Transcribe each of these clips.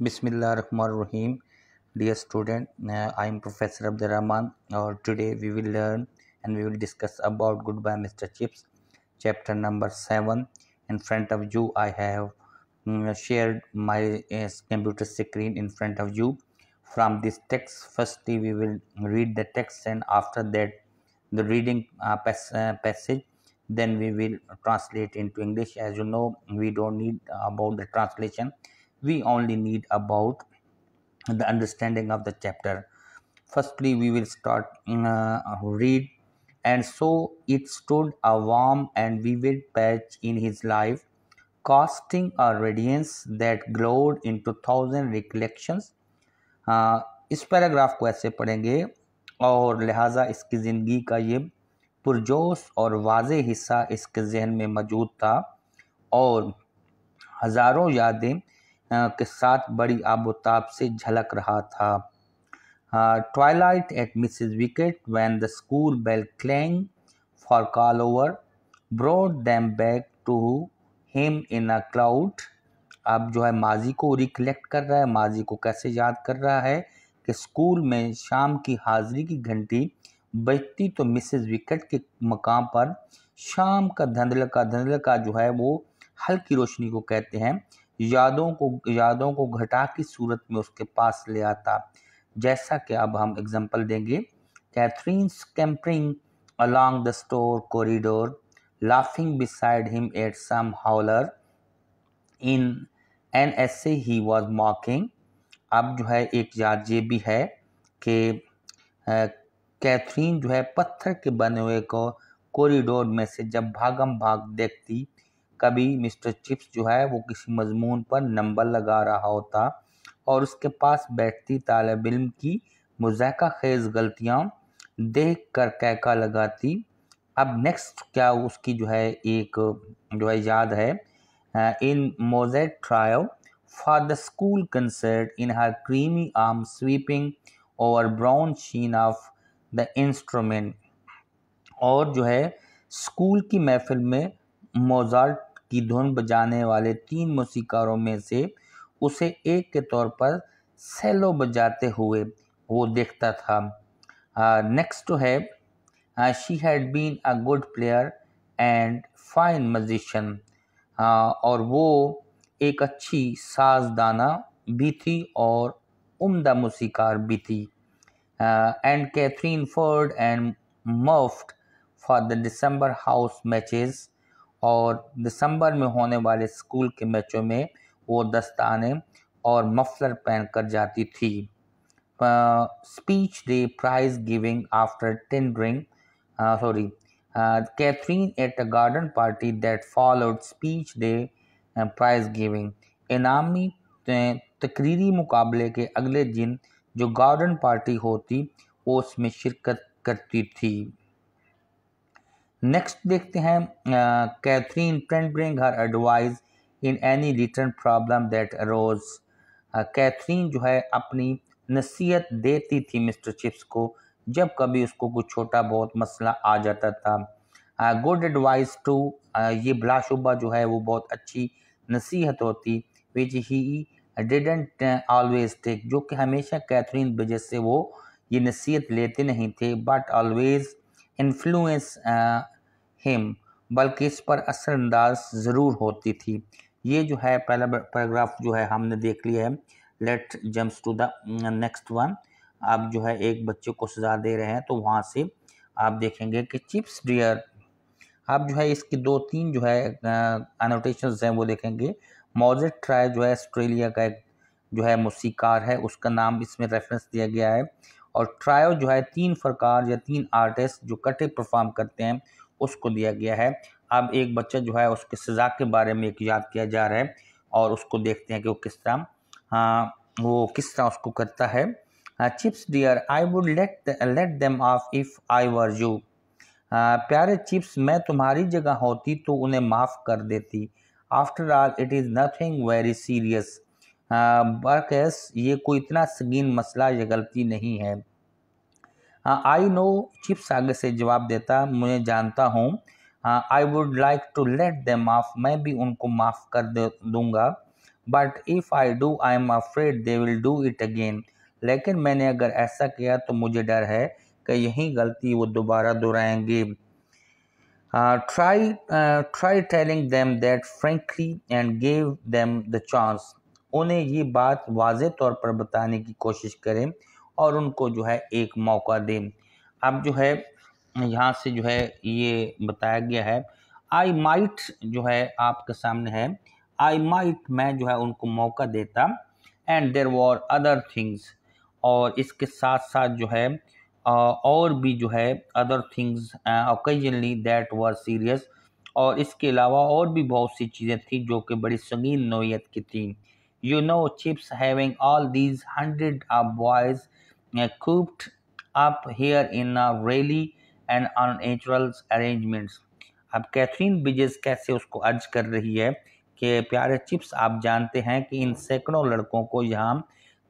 Bismillah Rahman Rahim. Dear student, uh, I am Professor Abdul Rahman. Or today we will learn and we will discuss about Goodbye Mr. Chips, chapter number seven. In front of you, I have um, shared my uh, computer screen in front of you. From this text, firstly we will read the text, and after that, the reading uh, pas uh, passage. Then we will translate into English. As you know, we don't need uh, about the translation we only need about the understanding of the chapter firstly we will start uh, read and so it stood a warm and vivid patch in his life casting a radiance that glowed into thousand recollections uh, इस paragraph को ऐसे पढ़ेंगे और लिहाजा इसकी ज़िंदगी का ये पुरजोश और वाज हिस्सा इसके जहन में मौजूद था और हज़ारों यादें के साथ बड़ी आबोताब से झलक रहा था twilight at Mrs Wickett when the school bell clang for call over brought them back to him in a cloud अब जो है माजी को रिकलेक्ट कर रहा है माजी को कैसे याद कर रहा है कि स्कूल में शाम की हाजिरी की घंटी बजती तो मिसेज विकेट के मकाम पर शाम का धंधल का जो है वो हल्की रोशनी को कहते हैं यादों को यादों को घटा की सूरत में उसके पास ले आता जैसा कि अब हम एग्जांपल देंगे Catherine scampering along the store corridor laughing beside him at some howler. In an S he was mocking अब जो है एक याद ये भी है कि कैथरीन जो है पत्थर के बने हुए को कॉरिडोर में से जब भागम भाग देखती कभी मिस्टर चिप्स जो है वो किसी मजमून पर नंबर लगा रहा होता और उसके पास बैठती तालब इम की मुजैका खेज गलतियाँ देख कर कैका लगाती अब नेक्स्ट क्या उसकी जो है एक जो है याद है in Mozart trio for the school concert in her creamy arm sweeping और brown sheen of the instrument और जो है स्कूल की महफिल में मोजार्ट की धुन बजाने वाले तीन मौसीकारों में से उसे एक के तौर पर सेलो बजाते हुए वो देखता था नेक्स्ट तो है she had been a good player and fine musician और वो एक अच्छी साजदाना भी थी और उम्दा मौसीकार भी थी and Catherine Ford and muffed for the December house matches और दिसंबर में होने वाले स्कूल के मैचों में वो दस्ताने और मफलर पहन कर जाती थी speech day prize giving after tendering sorry Catherine at a garden party that followed speech day prize giving इनामी तकरीरी मुकाबले के अगले दिन जो गार्डन पार्टी होती वो उसमें शिरकत करती थी नेक्स्ट देखते हैं Catherine trained bring her advice in any return problem that arose Catherine जो है अपनी नसीहत देती थी मिस्टर चिप्स को जब कभी उसको कुछ छोटा बहुत मसला आ जाता था गुड एडवाइस टू ये बलाशुबा जो है वो बहुत अच्छी नसीहत होती which he didn't always take जो कि हमेशा कैथरीन वजह से वो ये नसीहत लेते नहीं थे but always influence him uh, बल्कि इस पर असरअंदाज ज़रूर होती थी ये जो है पहला पैराग्राफ जो है हमने देख लिया है let jumps to the next one आप जो है एक बच्चे को सज़ा दे रहे हैं तो वहाँ से आप देखेंगे कि चिप्स डियर आप जो है इसकी दो तीन जो है अनोटेशन uh, हैं वो देखेंगे मॉजेट ट्राय जो है ऑस्ट्रेलिया का एक जो है मौसीकार है उसका नाम इसमें रेफरेंस दिया गया है और ट्रायो जो है तीन प्रकार या तीन आर्टिस्ट जो कटे परफॉर्म करते हैं उसको दिया गया है अब एक बच्चा जो है उसके सज़ा के बारे में एक याद किया जा रहा है और उसको देखते हैं कि वो किस तरह हाँ वो किस तरह उसको करता है Chips dear I would let let them off if I were you प्यारे चिप्स मैं तुम्हारी जगह होती तो उन्हें माफ़ कर देती after all it is nothing very serious हाँ, बस ये कोई इतना संगीन मसला या गलती नहीं है आई हाँ, नो चिप्स आगे से जवाब देता मुझे जानता हूँ I would like to let they माफ मैं भी उनको माफ़ कर दे दूँगा but if I do I am afraid they will do it again लेकिन मैंने अगर ऐसा किया तो मुझे डर है कि यही गलती वो दोबारा दोहराएंगे try try telling them that frankly and gave them the chance उन्हें ये बात वाज तौर पर बताने की कोशिश करें और उनको जो है एक मौका दें अब जो है यहाँ से जो है ये बताया गया है आई माइट जो है आपके सामने है आई माइट मैं जो है उनको मौका देता and there were other things और इसके साथ साथ जो है और भी जो है other things occasionally that were serious और इसके अलावा और भी बहुत सी चीज़ें थी जो कि बड़ी संगीन नोयत की थी You know, chips having all these hundred of boys uh, cooped up here in a really and unnatural arrangements. अब कैथरीन बिजेस कैसे उसको अर्ज कर रही है कि प्यारे चिप्स आप जानते हैं कि इन सैकड़ों लड़कों को यहाँ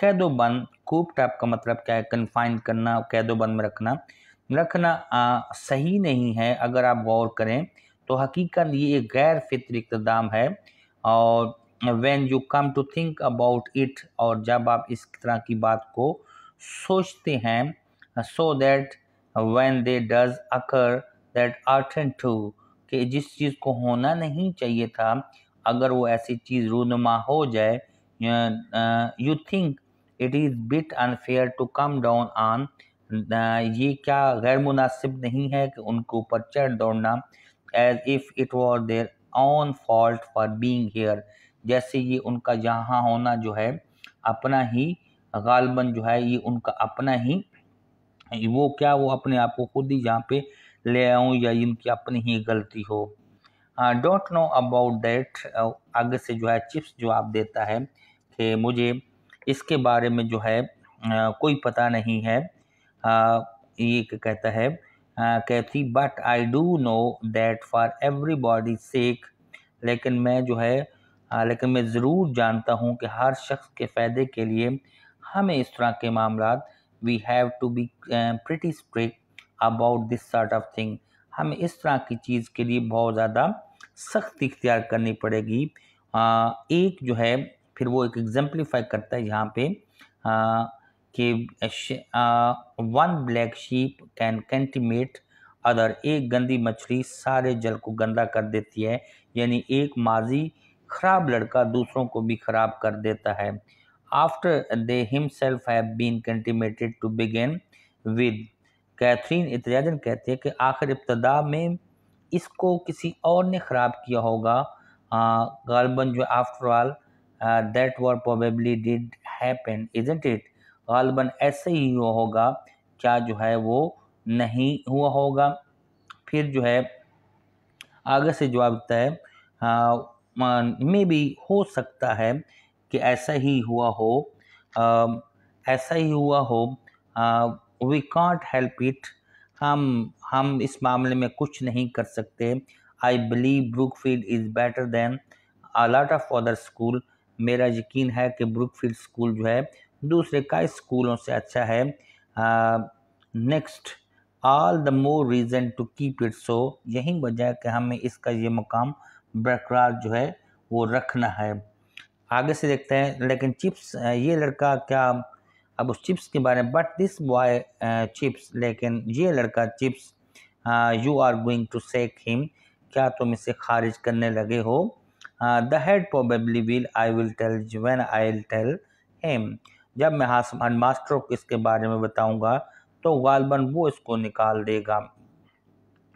कैदोबंद कूप टाइप का मतलब क्या है कन्फाइन करना कैदोबंद में रखना रखना आ, सही नहीं है अगर आप गौर करें तो हकीकत ये एक गैर फित्र इकदाम है और when you come to think about it और जब आप इस तरह की बात को सोचते हैं so that when they does occur that and to कि जिस चीज़ को होना नहीं चाहिए था अगर वो ऐसी चीज़ रूनमा हो जाए you think it is bit unfair to come down on ये क्या गैर मुनासिब नहीं है कि उनके ऊपर चढ़ दौड़ना as if it was their own fault for being here जैसे ये उनका यहाँ होना जो है अपना ही गालबन जो है ये उनका अपना ही वो क्या वो अपने आप को खुद ही यहाँ पे ले आऊँ या इनकी अपनी ही गलती हो डोंट नो अबाउट दैट आगे से जो है चिप्स जो आप देता है कि मुझे इसके बारे में जो है आ, कोई पता नहीं है आ, ये कहता है कहती but I do know that for everybody sake लेकिन मैं जो है लेकिन मैं ज़रूर जानता हूँ कि हर शख्स के फ़ायदे के लिए हमें इस तरह के मामला we have to be pretty strict about this sort of thing हमें इस तरह की चीज़ के लिए बहुत ज़्यादा सख्ती इख्तियार करनी पड़ेगी आ, एक जो है फिर वो एक एग्जाम्पलीफाई करता है यहाँ पे कि one black sheep can contaminate other एक गंदी मछली सारे जल को गंदा कर देती है यानी एक माजी खराब लड़का दूसरों को भी खराब कर देता है after they himself have been contaminated to begin with Catherine इतराजन कहते हैं कि आखिर इब्तदा में इसको किसी और ने ख़राब किया होगा हाँ, गालबन जो after all that war probably did happen isn't it गालबन ऐसे ही हुआ होगा क्या जो है वो नहीं हुआ होगा फिर जो है आगे से जवाब देता है हाँ, में भी हो सकता है कि ऐसा ही हुआ हो ऐसा ही हुआ हो वी कॉन्ट हेल्प इट हम हम इस मामले में कुछ नहीं कर सकते I believe Brookfield is better than a lot of other school मेरा यकीन है कि ब्रुक फील्ड स्कूल जो है दूसरे कई स्कूलों से अच्छा है next all the more reason to keep it so यही वजह है कि हमें इसका ये मुकाम बरकरार जो है वो रखना है आगे से देखते हैं लेकिन चिप्स ये लड़का क्या अब उस चिप्स के बारे में बट दिस बॉय चिप्स लेकिन ये लड़का Chips you are going to sack him क्या तुम इसे खारिज करने लगे हो the head probably will I will tell when I will tell him जब मैं हास मास्टर को इसके बारे में बताऊंगा तो गालबन वो इसको निकाल देगा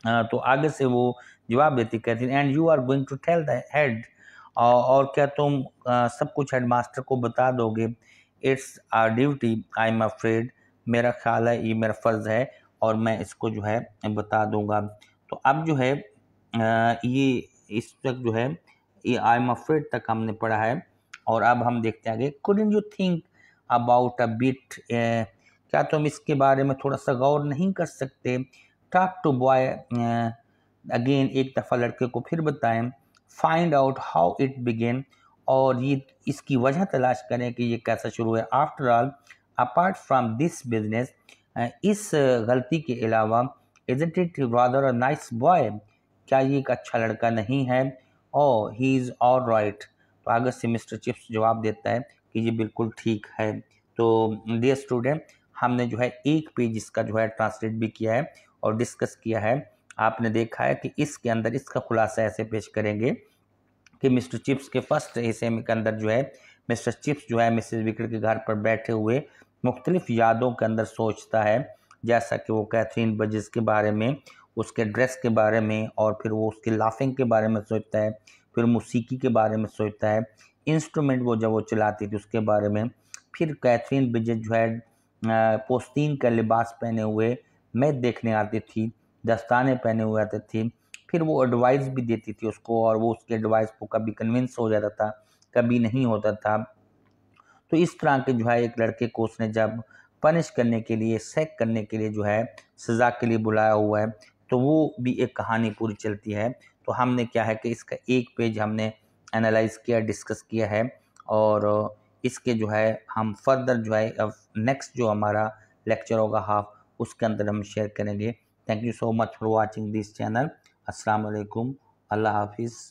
हाँ, तो आगे से वो जवाब देती कहती and you are going to tell the head और क्या तुम सब कुछ हेड मास्टर को बता दोगे it's our duty I am afraid मेरा ख्याल है ये मेरा फ़र्ज़ है और मैं इसको जो है बता दूंगा तो अब जो है ये इस तक जो है ये आई एम अफ्रेड तक हमने पढ़ा है और अब हम देखते आगे couldn't you think about a bit क्या तुम इसके बारे में थोड़ा सा गौर नहीं कर सकते टॉक टू बॉय अगेन एक दफ़ा लड़के को फिर बताएं find out how it began और ये इसकी वजह तलाश करें कि ये कैसा शुरू है after all apart from this business इस uh, गलती के अलावा isn't it rather a nice boy क्या ये एक अच्छा लड़का नहीं है oh he is all right तो आगे से मिस्टर चिप्स जवाब देता है कि ये बिल्कुल ठीक है तो डियर स्टूडेंट हमने जो है एक पेज इसका जो है ट्रांसलेट भी किया है और डिस्कस किया है आपने देखा है कि इसके अंदर इसका खुलासा ऐसे पेश करेंगे कि मिस्टर चिप्स के फर्स्ट हिस्से के अंदर जो है मिस्टर चिप्स जो है मिसेज विक्रेट के घर पर बैठे हुए मुख्तलिफ यादों के अंदर सोचता है जैसा कि वो कैथरीन बजिस के बारे में उसके ड्रेस के बारे में और फिर वो उसके लाफिंग के बारे में सोचता है फिर मौसीकी के बारे में सोचता है इंस्ट्रूमेंट वो जब वो चलाती थी उसके बारे में फिर कैथरीन बिजट जो है पोस्तीन का लिबास पहने हुए मैच देखने आती थी दस्ताने पहने हुए आते थे फिर वो एडवाइस भी देती थी उसको और वो उसके एडवाइस को कभी कन्विंस हो जाता था कभी नहीं होता था तो इस तरह के जो है एक लड़के को उसने जब पनिश करने के लिए सेक करने के लिए जो है सज़ा के लिए बुलाया हुआ है तो वो भी एक कहानी पूरी चलती है तो हमने क्या है कि इसका एक पेज हमने एनालाइज किया डिस्कस किया है और इसके जो है हम फर्दर जो है नेक्स्ट जो हमारा लेक्चर होगा हाफ उसके अंदर हम शेयर करेंगे thank you so much for watching this channel अस्सलाम अल्लाह हाफिज़